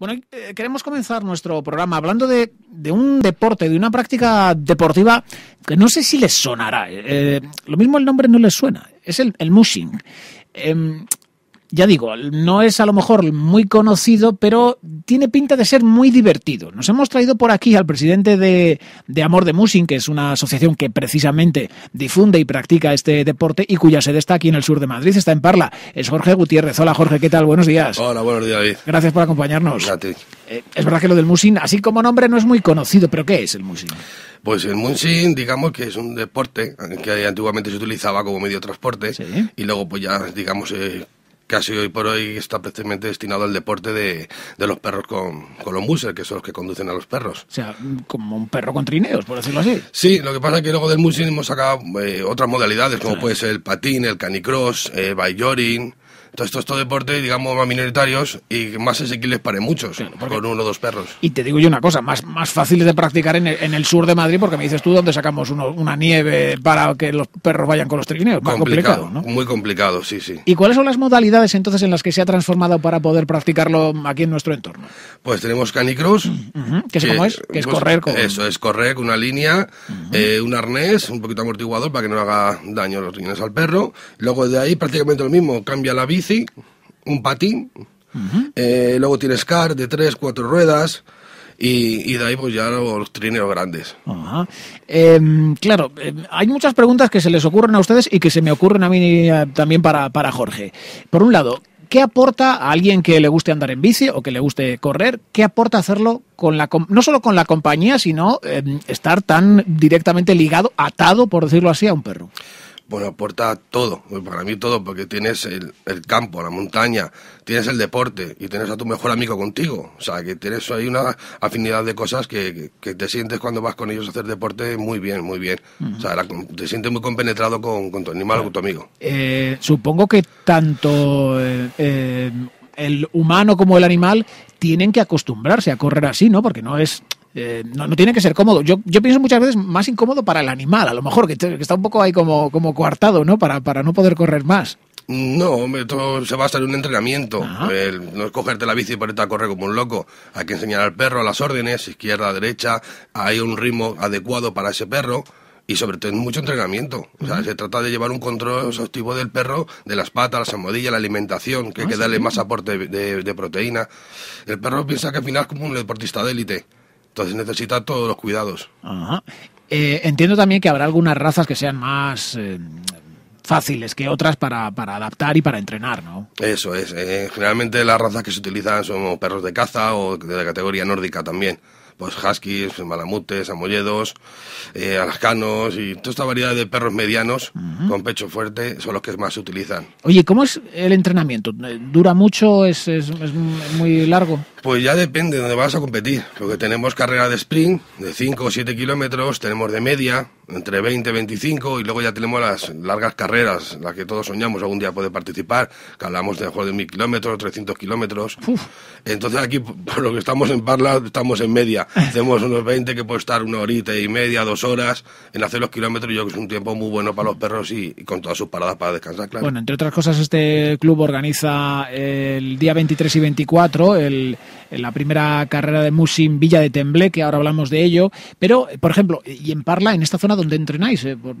Bueno, eh, queremos comenzar nuestro programa hablando de, un deporte, de una práctica deportiva que no sé si les sonará. Eh, lo mismo el nombre no les suena, es el, el mushing. Em, ya digo, no es a lo mejor muy conocido, pero tiene pinta de ser muy divertido. Nos hemos traído por aquí al presidente de, Amor de Musing, que es una asociación que precisamente difunde y practica este deporte y cuya sede está aquí en el sur de Madrid, está en Parla. Es Jorge Gutiérrez. Hola Jorge, ¿qué tal? Buenos días. Hola, buenos días, David. Gracias por acompañarnos. A es verdad que lo del Musin, así como nombre, no es muy conocido, pero ¿qué es el Musing? Pues el Musin, digamos que es un deporte que antiguamente se utilizaba como medio de transporte y luego pues ya, digamos, casi hoy por hoy está precisamente destinado al deporte de, de los perros con, con los mushers que son los que conducen a los perros. O sea, como un perro con trineos, por decirlo así. Sí, lo que pasa es que luego del muser hemos sacado eh, otras modalidades, como puede ser el patín, el canicross, el eh, bayoring, entonces, todo todo deporte, digamos, más minoritarios y más asequibles para muchos, con uno o dos perros. Y te digo yo una cosa, más, más fáciles de practicar en el, en el sur de Madrid, porque me dices tú dónde sacamos una nieve para que los perros vayan con los trineos. Más complicado, ¿no? muy complicado, sí, sí. ¿Y cuáles son las modalidades entonces en las que se ha transformado para poder practicarlo aquí en nuestro entorno? Pues tenemos canicross. es que, cómo es? Que es correr con... Eso, es correr con una línea, eh, un arnés, un poquito amortiguador para que no haga daño los trineos al perro. Luego de ahí prácticamente lo mismo, cambia la vida bici, un patín, eh, luego tienes car de tres, cuatro ruedas, y, de ahí pues ya los trineos grandes. Em, claro, em, hay muchas preguntas que se les ocurren a ustedes y que se me ocurren a mí eh, también para, para Jorge. Por un lado, ¿qué aporta a alguien que le guste andar en bici o que le guste correr? ¿Qué aporta hacerlo con la no solo con la compañía, sino em, estar tan directamente ligado, atado, por decirlo así, a un perro? pues aporta todo, pues para mí todo, porque tienes el, campo, la montaña, tienes el deporte y tienes a tu mejor amigo contigo. O sea, que tienes ahí una afinidad de cosas que, te sientes cuando vas con ellos a hacer deporte muy bien, muy bien. O sea, te sientes muy compenetrado con, tu animal o con tu amigo. Eh, supongo que tanto eh, eh, el humano como el animal tienen que acostumbrarse a correr así, ¿no? Porque no es eh, no, no, tiene que ser cómodo. Yo, yo pienso muchas veces más incómodo para el animal, a lo mejor, que, está un poco ahí como, como coartado, ¿no? Para, para no poder correr más. No, hombre, todo se basa en un entrenamiento. no es cogerte la bici y ponerte a correr como un loco. Hay que enseñar al perro las órdenes, izquierda, derecha. Hay un ritmo adecuado para ese perro y sobre todo mucho entrenamiento. se trata de llevar un control exhaustivo del perro, de las patas, la almohadillas, la alimentación, que hay ah, que darle más aporte de, de, proteína. El perro piensa que al final es como un deportista de élite. Entonces necesita todos los cuidados. Eh, entiendo también que habrá algunas razas que sean más eh, fáciles que otras para, adaptar y para entrenar, ¿no? Eso es. Eh, generalmente las razas que se utilizan son perros de caza o de la categoría nórdica también pues huskies, malamutes, amolledos, eh, alascanos y toda esta variedad de perros medianos con pecho fuerte son los que más se utilizan. Oye, ¿cómo es el entrenamiento? Eh, ¿Dura mucho? ¿Es, es, es muy largo? Pues ya depende de dónde vas a competir, porque tenemos carrera de sprint de 5 o 7 kilómetros, tenemos de media, entre 20 y 25 y luego ya tenemos las largas carreras, las que todos soñamos algún día poder participar, que hablamos de mejor de 1000 kilómetros, 300 kilómetros. Entonces aquí, por lo que estamos en Parla, estamos en media. Hacemos unos 20 que puede estar una horita y media, dos horas en hacer los kilómetros. Yo creo que es un tiempo muy bueno para los perros y, con todas sus paradas para descansar, claro. Bueno, entre otras cosas, este club organiza el día 23 y 24 el, la primera carrera de Musim Villa de Temble que ahora hablamos de ello. Pero, por ejemplo, y en Parla, en esta zona donde entrenáis, eh, por,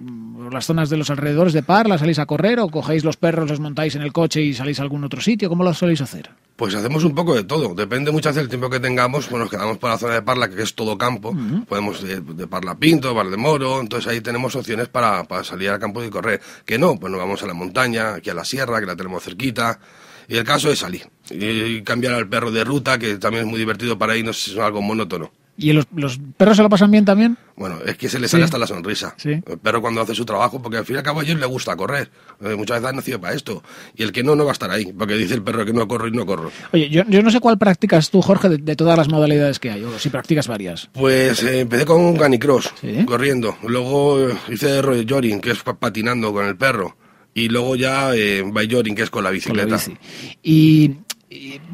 las zonas de los alrededores de Parla, salís a correr o cogéis los perros, los montáis en el coche y salís a algún otro sitio, ¿cómo lo soléis hacer? Pues hacemos un poco de todo, depende mucho del tiempo que tengamos, pues nos quedamos por la zona de Parla, que es todo campo, podemos eh, de Parla Pinto, Bar de Moro, entonces ahí tenemos opciones para, salir al campo y correr, que no, pues nos vamos a la montaña, aquí a la sierra, que la tenemos cerquita, y el caso es salir y cambiar al perro de ruta, que también es muy divertido para no es algo monótono. ¿Y los, perros se lo pasan bien también? Bueno, es que se les sale hasta la sonrisa. Pero El cuando hace su trabajo, porque al fin y al cabo a ellos les gusta correr. Eh, muchas veces han nacido para esto. Y el que no, no va a estar ahí, porque dice el perro que no corro y no corro. Oye, yo, yo no sé cuál practicas tú, Jorge, de, todas las modalidades que hay, o si practicas varias. Pues eh, empecé con un canicross, corriendo. Luego eh, hice roll que es patinando con el perro. Y luego ya by que es con la bicicleta. Y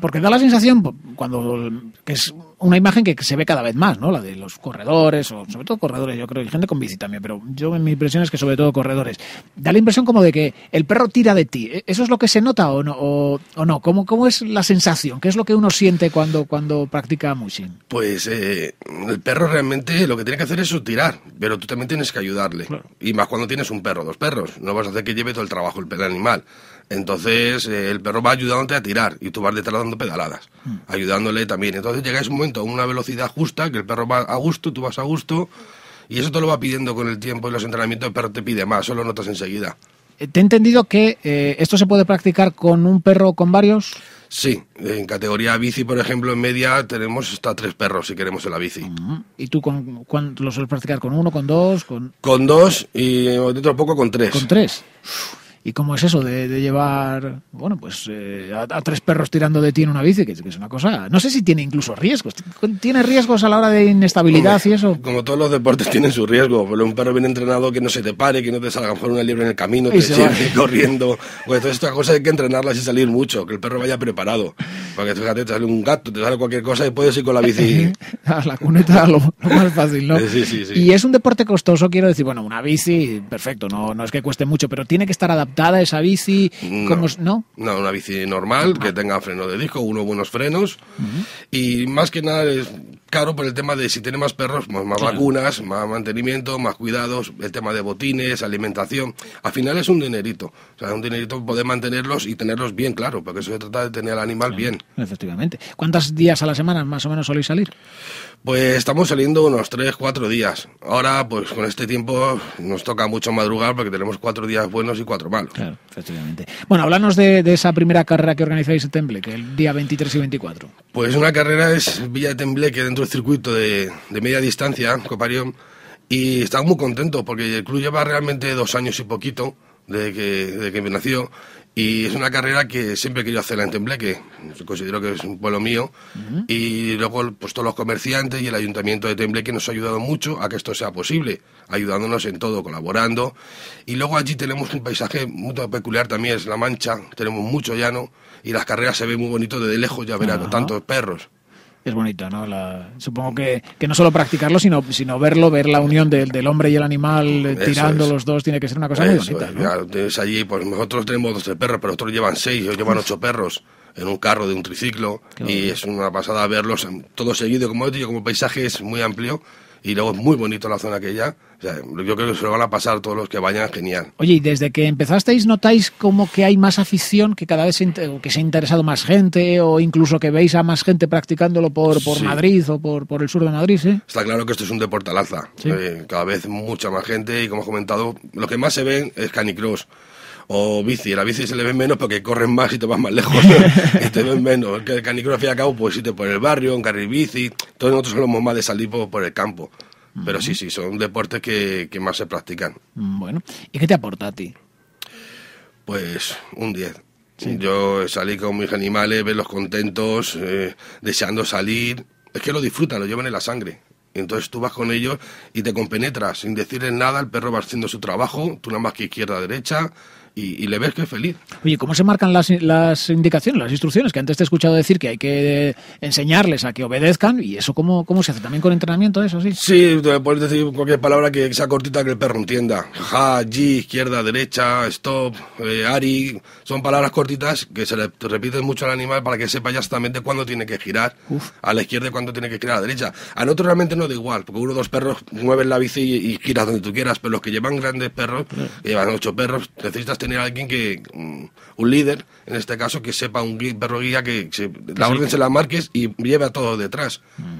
porque da la sensación cuando que una imagen que se ve cada vez más, ¿no? La de los corredores, o sobre todo corredores, yo creo, y gente con bici también, pero yo mi impresión es que sobre todo corredores. Da la impresión como de que el perro tira de ti. ¿E-, ¿Eso es lo que se nota o no? O, no? ¿Cómo, ¿Cómo, es la sensación? ¿Qué es lo que uno siente cuando, cuando practica mushing? Pues eh, el perro realmente lo que tiene que hacer es tirar, pero tú también tienes que ayudarle. Y más cuando tienes un perro, dos perros. No vas a hacer que lleve todo el trabajo el perro animal. Entonces eh, el perro va ayudándote a tirar y tú vas detrás dando pedaladas, hmm. ayudándole también. Entonces llegáis muy una velocidad justa, que el perro va a gusto, tú vas a gusto, y eso te lo va pidiendo con el tiempo y los entrenamientos, el perro te pide más, solo notas enseguida. Eh, te he entendido que eh, esto se puede practicar con un perro o con varios. Sí, en categoría bici, por ejemplo, en media tenemos hasta tres perros si queremos en la bici. ¿Y tú con, cuánto lo sueles practicar con uno, con dos? Con, con dos y dentro de poco con tres. ¿Con tres? y cómo es eso de, llevar, bueno, pues eh, a, tres perros tirando de ti en una bici, que, es una cosa, no sé si tiene incluso riesgos, tiene riesgos a la hora de inestabilidad y eso. Como todos los deportes tienen su riesgo un perro bien entrenado que no se te pare, que no te salga por una liebre en el camino, que siga corriendo, pues todas estas cosas hay que entrenarlas y salir mucho, que el perro vaya preparado, porque fíjate, te sale un gato, te sale cualquier cosa y puedes ir con la bici. a la cuneta lo, lo más fácil, ¿no? Sí, sí, sí. Y es un deporte costoso, quiero decir, bueno, una bici, perfecto, no, no es que cueste mucho, pero tiene que estar adaptado esa bici? No, ¿no? no una bici normal, que tenga freno de disco, unos buenos frenos. Y más que nada es Claro, por el tema de si tiene más perros, pues más, vacunas, más mantenimiento, más cuidados, el tema de botines, alimentación. Al final es un dinerito. O sea, un dinerito poder mantenerlos y tenerlos bien, claro, porque eso se trata de tener al animal bien. Efectivamente. ¿Cuántos días a la semana más o menos soléis salir? Pues estamos saliendo unos 3, 4 días. Ahora, pues con este tiempo nos toca mucho madrugar porque tenemos cuatro días buenos y cuatro malos. Claro, efectivamente. Bueno, hablarnos de, esa primera carrera que organizáis en Temble, que el día 23 y 24. Pues una carrera es Villa de Temble, que el circuito de, media distancia, Coparión, y estamos muy contento porque el club lleva realmente dos años y poquito desde que, me que nació y es una carrera que siempre he querido hacer en Tembleque, considero que es un pueblo mío y luego pues todos los comerciantes y el ayuntamiento de Tembleque nos ha ayudado mucho a que esto sea posible, ayudándonos en todo, colaborando y luego allí tenemos un paisaje muy peculiar también, es La Mancha, tenemos mucho llano y las carreras se ven muy bonito desde lejos, ya verán, tantos perros es bonito, ¿no? La, supongo que, no solo practicarlo, sino, sino verlo, ver la unión del hombre y el animal eh, tirando los dos, tiene que ser una cosa muy bonita. Es. ¿no? Es allí, pues nosotros tenemos 12 perros, pero otros llevan 6 o llevan 8 perros en un carro de un triciclo y es una pasada verlos todo seguido, como he dicho, como paisaje es muy amplio y luego es muy bonito la zona aquella. O yo creo que se lo van a pasar todos los que vayan, genial. Oye, y desde que empezasteis, ¿notáis como que hay más afición, que cada vez se, que se ha interesado más gente, o incluso que veis a más gente practicándolo por, por Madrid o por, por el sur de Madrid? Está claro que esto es un deporte al eh, cada vez mucha más gente, y como he comentado, lo que más se ve es canicross o bici. la bici se le ven menos porque corren más y te vas más lejos y te ven menos. Que el canicro, al fin y al cabo, pues irte por el barrio, en carril bici. Todos nosotros somos más de salir por, el campo. Pero sí, sí, son deportes que, que más se practican. Mm, bueno, ¿y qué te aporta a ti? Pues un 10. Yo salí con mis animales, verlos contentos, eh, deseando salir. Es que lo disfrutan, lo llevan en la sangre. Entonces tú vas con ellos y te compenetras sin decirles nada, el perro va haciendo su trabajo, tú nada más que izquierda, derecha, y, le ves que es feliz. Oye, ¿cómo se marcan las, las, indicaciones, las instrucciones? Que antes te he escuchado decir que hay que enseñarles a que obedezcan, ¿y eso cómo, cómo se hace? ¿También con entrenamiento eso, sí? Sí, puedes decir cualquier palabra que sea cortita que el perro entienda. Ja, G, izquierda, derecha, stop, eh, ari... Son palabras cortitas que se le repiten mucho al animal para que sepa exactamente cuándo tiene que girar a la izquierda y cuándo tiene que girar a la derecha. A nosotros realmente no de igual, porque uno o dos perros mueven la bici y, giras donde tú quieras, pero los que llevan grandes perros, que llevan ocho perros, necesitas tener alguien que, mm, un líder, en este caso, que sepa un perro guía, que la orden se la marques y lleve a todos detrás. Mm.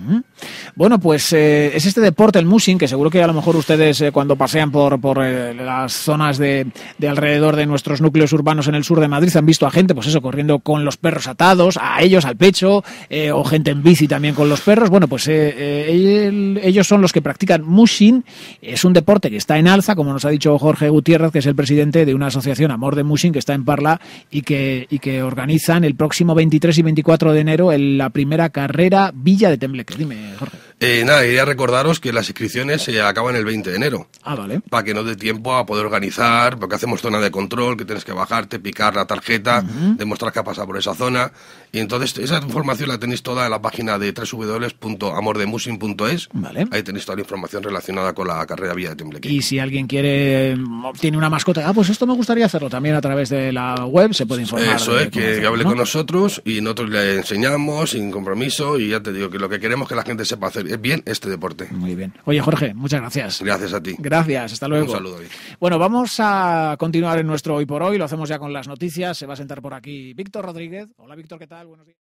Bueno, pues eh, es este deporte, el mushing, que seguro que a lo mejor ustedes eh, cuando pasean por, por eh, las zonas de, de, alrededor de nuestros núcleos urbanos en el sur de Madrid han visto a gente, pues eso, corriendo con los perros atados, a ellos al pecho, o gente en bici también con los perros. Bueno, pues ellos son los que practican mushing. Es un deporte que está en alza, como nos ha dicho Jorge Gutiérrez, que es el presidente de una asociación Amor de Mushing, que está en Parla y que, y que organizan el próximo 23 y 24 de enero la primera carrera Villa de Tembleque. Dime, Jorge. Eh, nada, quería recordaros que las inscripciones se acaban el 20 de enero. Ah, vale. Para que no dé tiempo a poder organizar, porque hacemos zona de control, que tienes que bajarte, picar la tarjeta, demostrar que ha pasado por esa zona. Y entonces esa información la tenéis toda en la página de www.amordemusin.es. Vale. Ahí tenéis toda la información relacionada con la carrera Vía de Temblequín. Y si alguien quiere, tiene una mascota, ah, pues esto me gustaría hacerlo también a través de la web, se puede informar. Eso es, que, hable con nosotros y nosotros le enseñamos sin compromiso y ya te digo que lo que queremos que la gente sepa hacer bien este deporte. Muy bien. Oye, Jorge, muchas gracias. Gracias a ti. Gracias, hasta luego. Un saludo. Bueno, vamos a continuar en nuestro hoy por hoy, lo hacemos ya con las noticias. Se va a sentar por aquí Víctor Rodríguez. Hola, Víctor, ¿qué tal? Buenos días.